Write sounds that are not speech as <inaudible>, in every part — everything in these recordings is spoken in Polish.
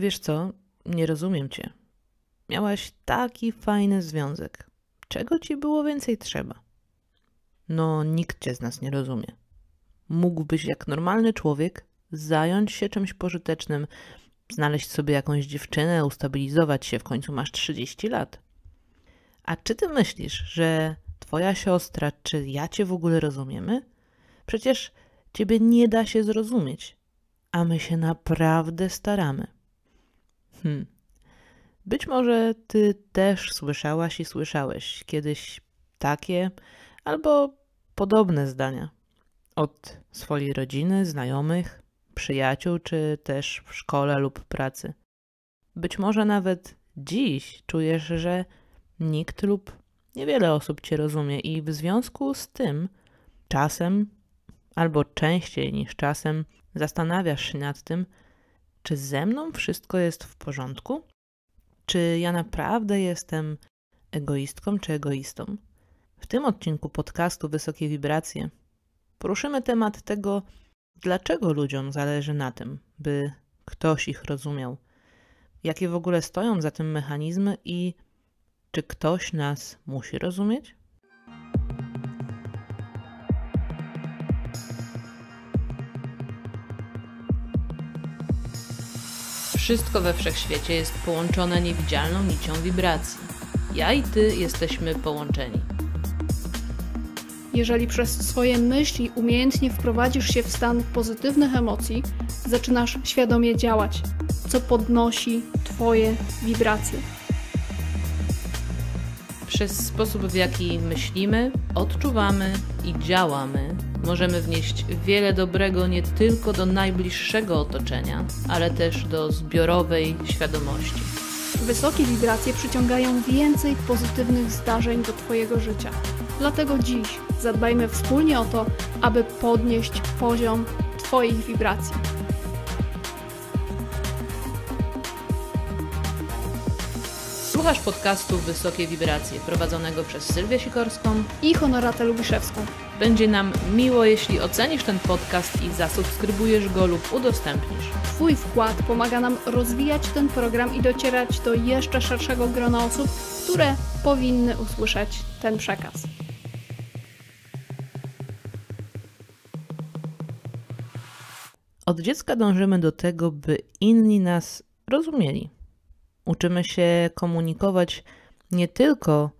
Wiesz co, nie rozumiem cię. Miałaś taki fajny związek. Czego ci było więcej trzeba? No, nikt cię z nas nie rozumie. Mógłbyś jak normalny człowiek zająć się czymś pożytecznym, znaleźć sobie jakąś dziewczynę, ustabilizować się, w końcu masz 30 lat. A czy ty myślisz, że twoja siostra, czy ja cię w ogóle rozumiemy? Przecież ciebie nie da się zrozumieć, a my się naprawdę staramy. Hmm. Być może ty też słyszałaś i słyszałeś kiedyś takie albo podobne zdania od swojej rodziny, znajomych, przyjaciół, czy też w szkole lub pracy. Być może nawet dziś czujesz, że nikt lub niewiele osób cię rozumie, i w związku z tym czasem albo częściej niż czasem zastanawiasz się nad tym, czy ze mną wszystko jest w porządku? Czy ja naprawdę jestem egoistką czy egoistą? W tym odcinku podcastu Wysokie Wibracje poruszymy temat tego, dlaczego ludziom zależy na tym, by ktoś ich rozumiał, jakie w ogóle stoją za tym mechanizmy i czy ktoś nas musi rozumieć? Wszystko we wszechświecie jest połączone niewidzialną nicią wibracji. Ja i ty jesteśmy połączeni. Jeżeli przez swoje myśli umiejętnie wprowadzisz się w stan pozytywnych emocji, zaczynasz świadomie działać, co podnosi Twoje wibracje. Przez sposób, w jaki myślimy, odczuwamy i działamy, Możemy wnieść wiele dobrego nie tylko do najbliższego otoczenia, ale też do zbiorowej świadomości. Wysokie wibracje przyciągają więcej pozytywnych zdarzeń do Twojego życia. Dlatego dziś zadbajmy wspólnie o to, aby podnieść poziom Twoich wibracji. Słuchasz podcastu Wysokie Wibracje, prowadzonego przez Sylwię Sikorską i Honoratę Lubiszewską. Będzie nam miło, jeśli ocenisz ten podcast i zasubskrybujesz go lub udostępnisz. Twój wkład pomaga nam rozwijać ten program i docierać do jeszcze szerszego grona osób, które powinny usłyszeć ten przekaz. Od dziecka dążymy do tego, by inni nas rozumieli. Uczymy się komunikować nie tylko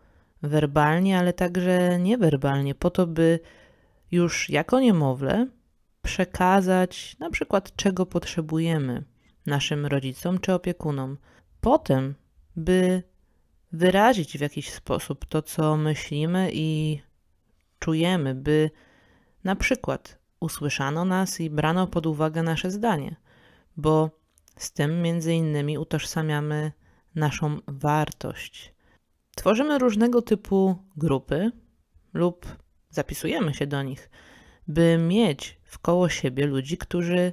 werbalnie, ale także niewerbalnie, po to, by już jako niemowlę przekazać na przykład, czego potrzebujemy naszym rodzicom czy opiekunom. Potem, by wyrazić w jakiś sposób to, co myślimy i czujemy, by na przykład usłyszano nas i brano pod uwagę nasze zdanie, bo z tym między innymi utożsamiamy naszą wartość. Tworzymy różnego typu grupy lub zapisujemy się do nich, by mieć koło siebie ludzi, którzy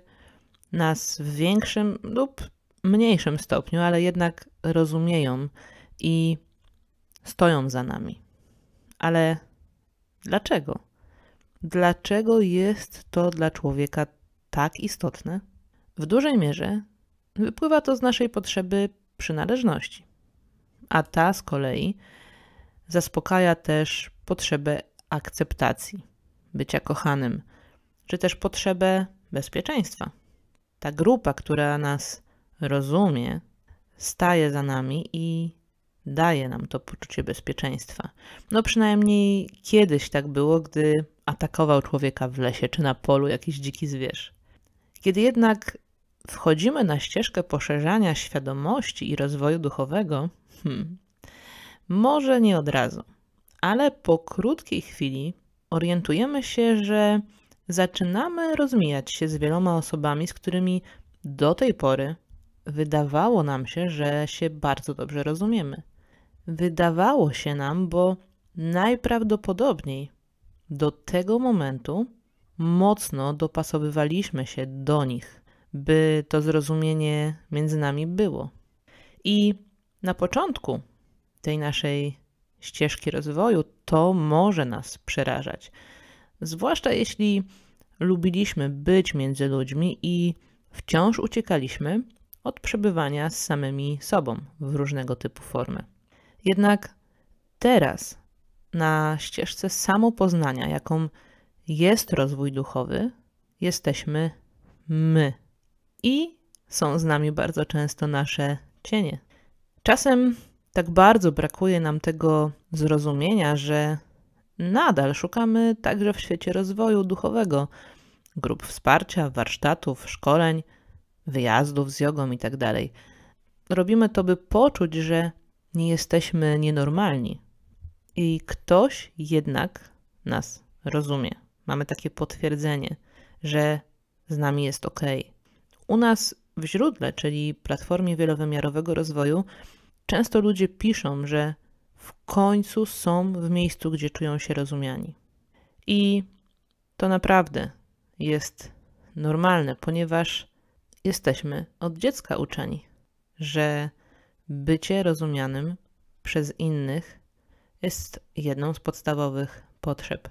nas w większym lub mniejszym stopniu, ale jednak rozumieją i stoją za nami. Ale dlaczego? Dlaczego jest to dla człowieka tak istotne? W dużej mierze Wypływa to z naszej potrzeby przynależności. A ta z kolei zaspokaja też potrzebę akceptacji, bycia kochanym, czy też potrzebę bezpieczeństwa. Ta grupa, która nas rozumie, staje za nami i daje nam to poczucie bezpieczeństwa. No przynajmniej kiedyś tak było, gdy atakował człowieka w lesie czy na polu jakiś dziki zwierz. Kiedy jednak wchodzimy na ścieżkę poszerzania świadomości i rozwoju duchowego, hmm, może nie od razu, ale po krótkiej chwili orientujemy się, że zaczynamy rozmijać się z wieloma osobami, z którymi do tej pory wydawało nam się, że się bardzo dobrze rozumiemy. Wydawało się nam, bo najprawdopodobniej do tego momentu mocno dopasowywaliśmy się do nich by to zrozumienie między nami było. I na początku tej naszej ścieżki rozwoju to może nas przerażać. Zwłaszcza jeśli lubiliśmy być między ludźmi i wciąż uciekaliśmy od przebywania z samymi sobą w różnego typu formy. Jednak teraz, na ścieżce samopoznania, jaką jest rozwój duchowy, jesteśmy my i są z nami bardzo często nasze cienie. Czasem tak bardzo brakuje nam tego zrozumienia, że nadal szukamy także w świecie rozwoju duchowego grup wsparcia, warsztatów, szkoleń, wyjazdów z jogą itd. Tak Robimy to, by poczuć, że nie jesteśmy nienormalni i ktoś jednak nas rozumie. Mamy takie potwierdzenie, że z nami jest okej. Okay u nas w źródle, czyli Platformie Wielowymiarowego Rozwoju, często ludzie piszą, że w końcu są w miejscu, gdzie czują się rozumiani. I to naprawdę jest normalne, ponieważ jesteśmy od dziecka uczeni, że bycie rozumianym przez innych jest jedną z podstawowych potrzeb.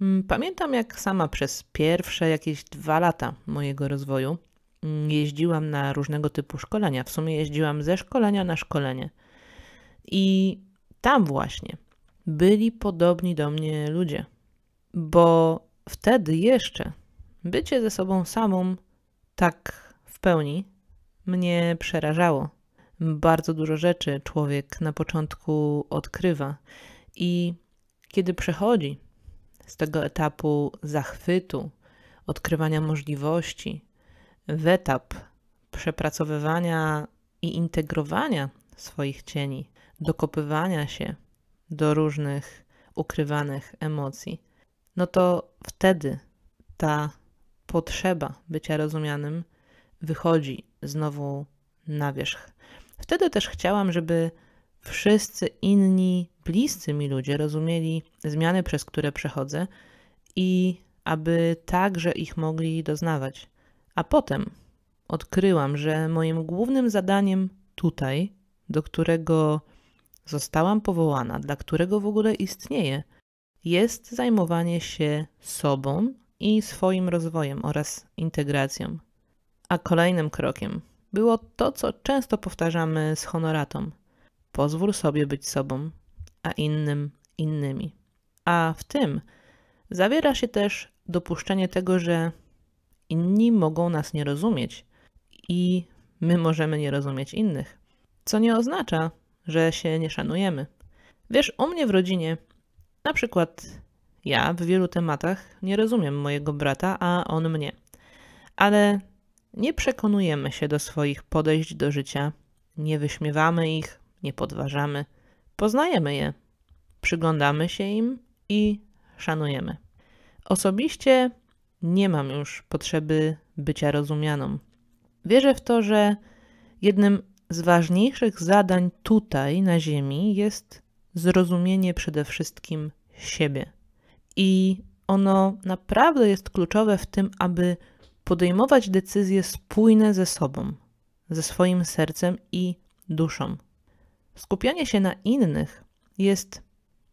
Mm, pamiętam, jak sama przez pierwsze jakieś dwa lata mojego rozwoju Mm, jeździłam na różnego typu szkolenia. W sumie jeździłam ze szkolenia na szkolenie. I tam właśnie byli podobni do mnie ludzie, bo wtedy jeszcze bycie ze sobą samą tak w pełni mnie przerażało. Bardzo dużo rzeczy człowiek na początku odkrywa, i kiedy przechodzi z tego etapu zachwytu, odkrywania możliwości, w etap przepracowywania i integrowania swoich cieni, dokopywania się do różnych ukrywanych emocji, no to wtedy ta potrzeba bycia rozumianym wychodzi znowu na wierzch. Wtedy też chciałam, żeby wszyscy inni bliscy mi ludzie rozumieli zmiany, przez które przechodzę i aby także ich mogli doznawać. A potem odkryłam, że moim głównym zadaniem tutaj, do którego zostałam powołana, dla którego w ogóle istnieje, jest zajmowanie się sobą i swoim rozwojem oraz integracją. A kolejnym krokiem było to, co często powtarzamy z honoratą: pozwól sobie być sobą, a innym innymi. A w tym zawiera się też dopuszczenie tego, że Inni mogą nas nie rozumieć i my możemy nie rozumieć innych, co nie oznacza, że się nie szanujemy. Wiesz, u mnie w rodzinie, na przykład ja w wielu tematach nie rozumiem mojego brata, a on mnie. Ale nie przekonujemy się do swoich podejść do życia, nie wyśmiewamy ich, nie podważamy. Poznajemy je, przyglądamy się im i szanujemy. Osobiście nie mam już potrzeby bycia rozumianą. Wierzę w to, że jednym z ważniejszych zadań tutaj na Ziemi jest zrozumienie przede wszystkim siebie. I ono naprawdę jest kluczowe w tym, aby podejmować decyzje spójne ze sobą, ze swoim sercem i duszą. Skupianie się na innych jest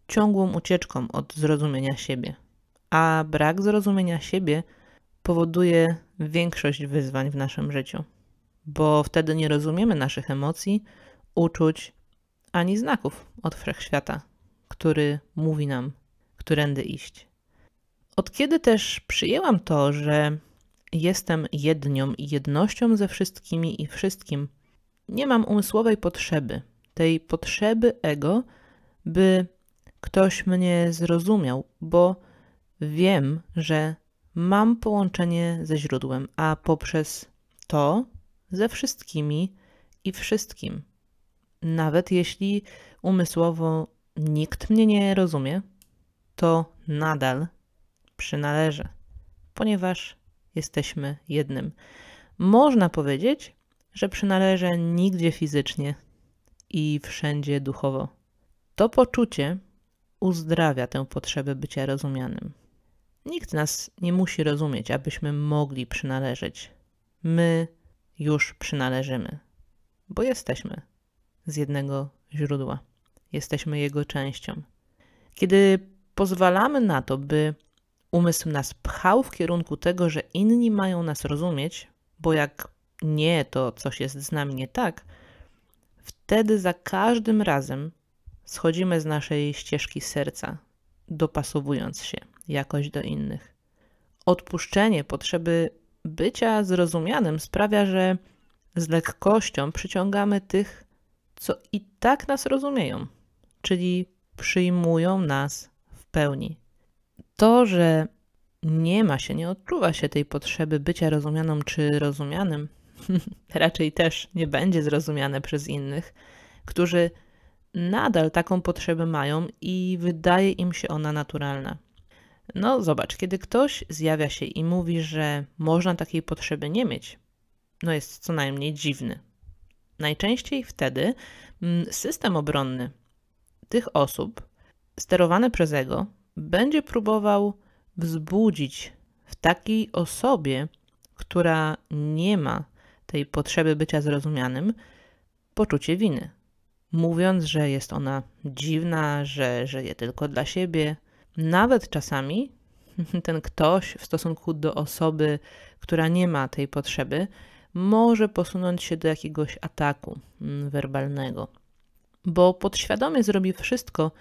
ciągłą ucieczką od zrozumienia siebie a brak zrozumienia siebie powoduje większość wyzwań w naszym życiu, bo wtedy nie rozumiemy naszych emocji, uczuć ani znaków od wszechświata, który mówi nam, którędy iść. Od kiedy też przyjęłam to, że jestem jednią i jednością ze wszystkimi i wszystkim, nie mam umysłowej potrzeby, tej potrzeby ego, by ktoś mnie zrozumiał, bo wiem, że mam połączenie ze źródłem, a poprzez to ze wszystkimi i wszystkim. Nawet jeśli umysłowo nikt mnie nie rozumie, to nadal przynależę, ponieważ jesteśmy jednym. Można powiedzieć, że przynależę nigdzie fizycznie i wszędzie duchowo. To poczucie uzdrawia tę potrzebę bycia rozumianym. Nikt nas nie musi rozumieć, abyśmy mogli przynależeć. My już przynależymy, bo jesteśmy z jednego źródła. Jesteśmy jego częścią. Kiedy pozwalamy na to, by umysł nas pchał w kierunku tego, że inni mają nas rozumieć, bo jak nie, to coś jest z nami nie tak, wtedy za każdym razem schodzimy z naszej ścieżki serca, dopasowując się jakoś do innych. Odpuszczenie potrzeby bycia zrozumianym sprawia, że z lekkością przyciągamy tych, co i tak nas rozumieją, czyli przyjmują nas w pełni. To, że nie ma się, nie odczuwa się tej potrzeby bycia rozumianą czy rozumianym, <laughs> raczej też nie będzie zrozumiane przez innych, którzy nadal taką potrzebę mają i wydaje im się ona naturalna. No, zobacz, kiedy ktoś zjawia się i mówi, że można takiej potrzeby nie mieć, no jest co najmniej dziwny. Najczęściej wtedy mm, system obronny tych osób, sterowany przez ego, będzie próbował wzbudzić w takiej osobie, która nie ma tej potrzeby bycia zrozumianym, poczucie winy, mówiąc, że jest ona dziwna, że żyje tylko dla siebie, nawet czasami <laughs> ten ktoś w stosunku do osoby, która nie ma tej potrzeby, może posunąć się do jakiegoś ataku mm, werbalnego, bo podświadomie zrobi wszystko,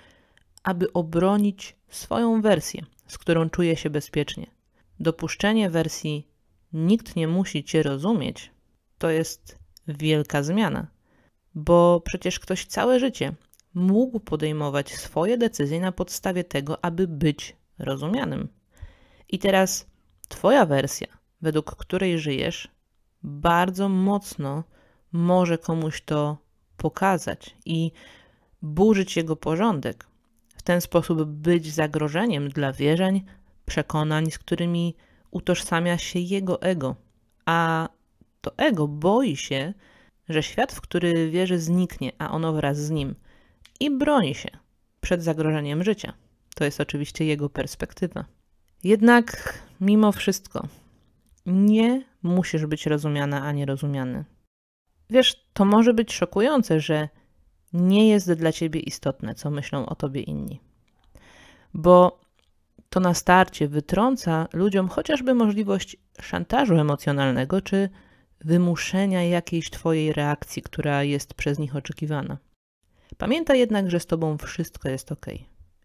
aby obronić swoją wersję, z którą czuje się bezpiecznie. Dopuszczenie wersji nikt nie musi cię rozumieć to jest wielka zmiana, bo przecież ktoś całe życie mógł podejmować swoje decyzje na podstawie tego, aby być rozumianym. I teraz Twoja wersja, według której żyjesz, bardzo mocno może komuś to pokazać i burzyć jego porządek. W ten sposób być zagrożeniem dla wierzeń, przekonań, z którymi utożsamia się jego ego. A to ego boi się, że świat, w który wierzy, zniknie, a ono wraz z nim i broni się przed zagrożeniem życia. To jest oczywiście jego perspektywa. Jednak mimo wszystko nie musisz być rozumiana ani rozumiany. Wiesz, to może być szokujące, że nie jest dla ciebie istotne, co myślą o tobie inni. Bo to na starcie wytrąca ludziom chociażby możliwość szantażu emocjonalnego czy wymuszenia jakiejś twojej reakcji, która jest przez nich oczekiwana. Pamiętaj jednak, że z tobą wszystko jest ok.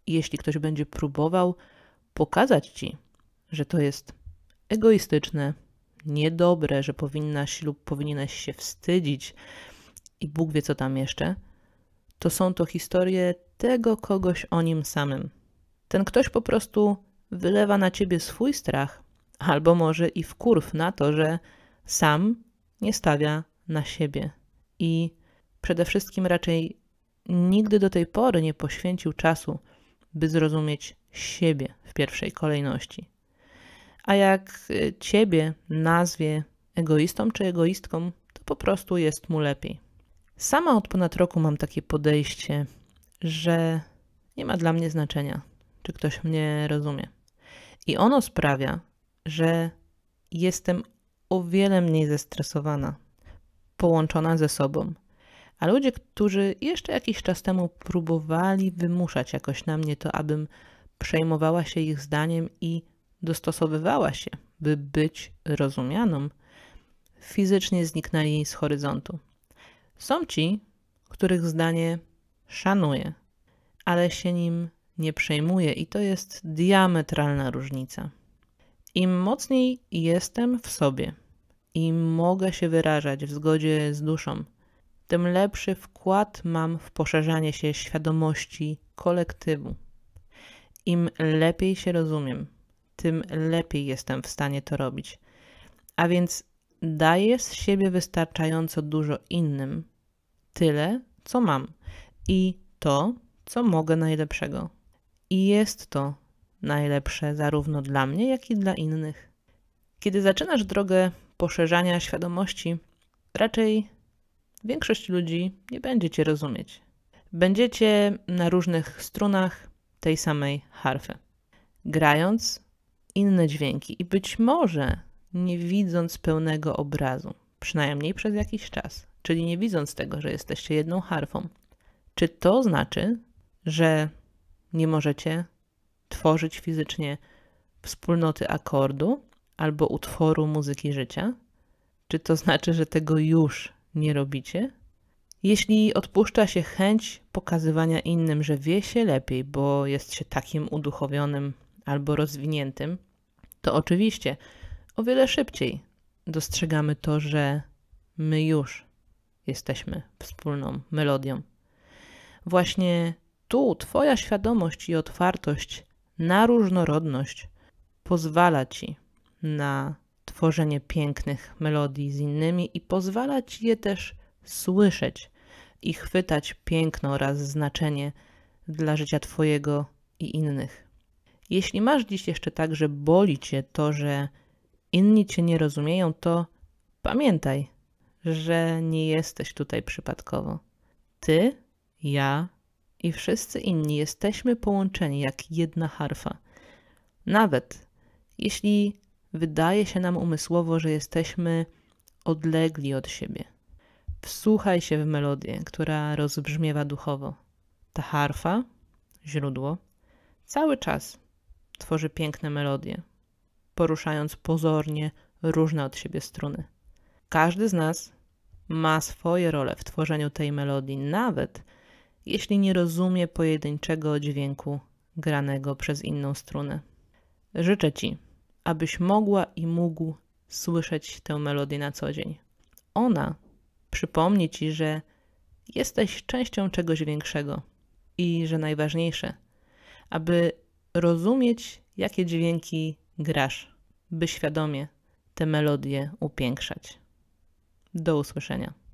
I jeśli ktoś będzie próbował pokazać ci, że to jest egoistyczne, niedobre, że powinnaś lub powinieneś się wstydzić i Bóg wie co tam jeszcze, to są to historie tego kogoś o nim samym. Ten ktoś po prostu wylewa na ciebie swój strach, albo może i wkurw na to, że sam nie stawia na siebie i przede wszystkim raczej nigdy do tej pory nie poświęcił czasu, by zrozumieć siebie w pierwszej kolejności. A jak y, ciebie nazwie egoistą czy egoistką, to po prostu jest mu lepiej. Sama od ponad roku mam takie podejście, że nie ma dla mnie znaczenia, czy ktoś mnie rozumie. I ono sprawia, że jestem o wiele mniej zestresowana, połączona ze sobą a ludzie, którzy jeszcze jakiś czas temu próbowali wymuszać jakoś na mnie to, abym przejmowała się ich zdaniem i dostosowywała się, by być rozumianą, fizycznie zniknęli z horyzontu. Są ci, których zdanie szanuję, ale się nim nie przejmuję i to jest diametralna różnica. Im mocniej jestem w sobie i mogę się wyrażać w zgodzie z duszą, tym lepszy wkład mam w poszerzanie się świadomości kolektywu. Im lepiej się rozumiem, tym lepiej jestem w stanie to robić. A więc daję z siebie wystarczająco dużo innym, tyle co mam i to, co mogę najlepszego. I jest to najlepsze zarówno dla mnie, jak i dla innych. Kiedy zaczynasz drogę poszerzania świadomości, raczej większość ludzi nie będzie cię rozumieć. Będziecie na różnych strunach tej samej harfy, grając inne dźwięki i być może nie widząc pełnego obrazu, przynajmniej przez jakiś czas, czyli nie widząc tego, że jesteście jedną harfą. Czy to znaczy, że nie możecie tworzyć fizycznie wspólnoty akordu albo utworu muzyki życia? Czy to znaczy, że tego już nie robicie? Jeśli odpuszcza się chęć pokazywania innym, że wie się lepiej, bo jest się takim uduchowionym albo rozwiniętym, to oczywiście o wiele szybciej dostrzegamy to, że my już jesteśmy wspólną melodią. Właśnie tu Twoja świadomość i otwartość na różnorodność pozwala Ci na tworzenie pięknych melodii z innymi i pozwala ci je też słyszeć i chwytać piękno oraz znaczenie dla życia Twojego i innych. Jeśli masz dziś jeszcze tak, że boli Cię to, że inni Cię nie rozumieją, to pamiętaj, że nie jesteś tutaj przypadkowo. Ty, ja i wszyscy inni jesteśmy połączeni jak jedna harfa. Nawet jeśli Wydaje się nam umysłowo, że jesteśmy odlegli od siebie. Wsłuchaj się w melodię, która rozbrzmiewa duchowo. Ta harfa, źródło, cały czas tworzy piękne melodie, poruszając pozornie różne od siebie struny. Każdy z nas ma swoje role w tworzeniu tej melodii, nawet jeśli nie rozumie pojedynczego dźwięku granego przez inną strunę. Życzę Ci, abyś mogła i mógł słyszeć tę melodię na co dzień. Ona przypomni ci, że jesteś częścią czegoś większego i że najważniejsze, aby rozumieć, jakie dźwięki grasz, by świadomie te melodie upiększać. Do usłyszenia.